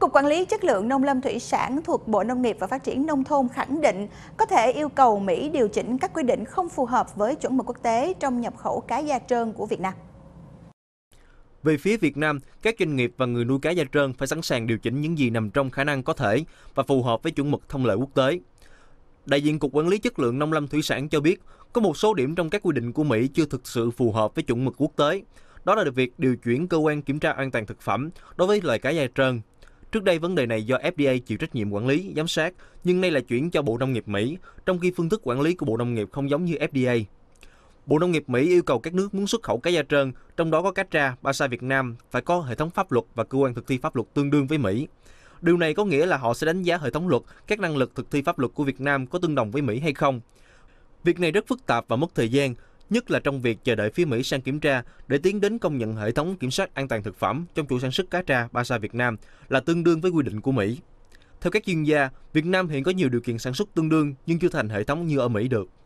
Cục Quản lý Chất lượng Nông lâm Thủy sản thuộc Bộ Nông nghiệp và Phát triển Nông thôn khẳng định có thể yêu cầu Mỹ điều chỉnh các quy định không phù hợp với chuẩn mực quốc tế trong nhập khẩu cá da trơn của Việt Nam. Về phía Việt Nam, các doanh nghiệp và người nuôi cá da trơn phải sẵn sàng điều chỉnh những gì nằm trong khả năng có thể và phù hợp với chuẩn mực thông lệ quốc tế. Đại diện Cục Quản lý Chất lượng Nông lâm Thủy sản cho biết, có một số điểm trong các quy định của Mỹ chưa thực sự phù hợp với chuẩn mực quốc tế. Đó là việc điều chuyển cơ quan kiểm tra an toàn thực phẩm đối với loài cá da trơn Trước đây vấn đề này do FDA chịu trách nhiệm quản lý, giám sát, nhưng nay là chuyển cho Bộ Nông nghiệp Mỹ, trong khi phương thức quản lý của Bộ Nông nghiệp không giống như FDA. Bộ Nông nghiệp Mỹ yêu cầu các nước muốn xuất khẩu cá da trơn, trong đó có cá tra, ba sa Việt Nam, phải có hệ thống pháp luật và cơ quan thực thi pháp luật tương đương với Mỹ. Điều này có nghĩa là họ sẽ đánh giá hệ thống luật, các năng lực thực thi pháp luật của Việt Nam có tương đồng với Mỹ hay không. Việc này rất phức tạp và mất thời gian, nhất là trong việc chờ đợi phía Mỹ sang kiểm tra để tiến đến công nhận hệ thống kiểm soát an toàn thực phẩm trong chuỗi sản xuất cá tra ba sa Việt Nam là tương đương với quy định của Mỹ. Theo các chuyên gia, Việt Nam hiện có nhiều điều kiện sản xuất tương đương nhưng chưa thành hệ thống như ở Mỹ được.